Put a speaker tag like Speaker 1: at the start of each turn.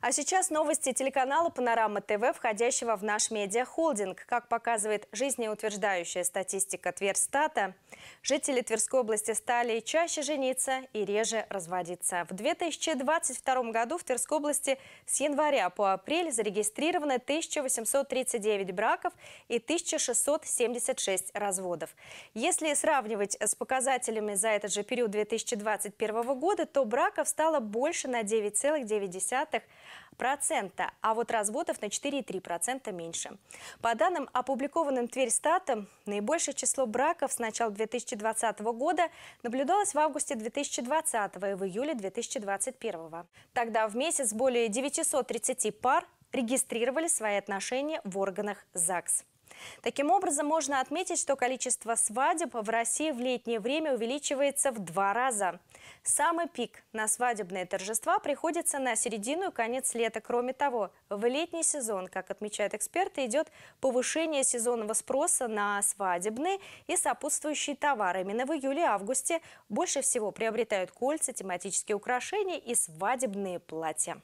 Speaker 1: А сейчас новости телеканала «Панорама ТВ», входящего в наш медиахолдинг. Как показывает жизнеутверждающая статистика Тверстата, жители Тверской области стали чаще жениться и реже разводиться. В 2022 году в Тверской области с января по апрель зарегистрировано 1839 браков и 1676 разводов. Если сравнивать с показателями за этот же период 2021 года, то браков стало больше на 9,9 процента, а вот разводов на 4,3% меньше. По данным, опубликованным Тверьстатом, наибольшее число браков с начала 2020 года наблюдалось в августе 2020 и в июле 2021. Тогда в месяц более 930 пар регистрировали свои отношения в органах ЗАГС. Таким образом, можно отметить, что количество свадеб в России в летнее время увеличивается в два раза. Самый пик на свадебные торжества приходится на середину и конец лета. Кроме того, в летний сезон, как отмечают эксперты, идет повышение сезонного спроса на свадебные и сопутствующие товары. Именно в июле-августе больше всего приобретают кольца, тематические украшения и свадебные платья.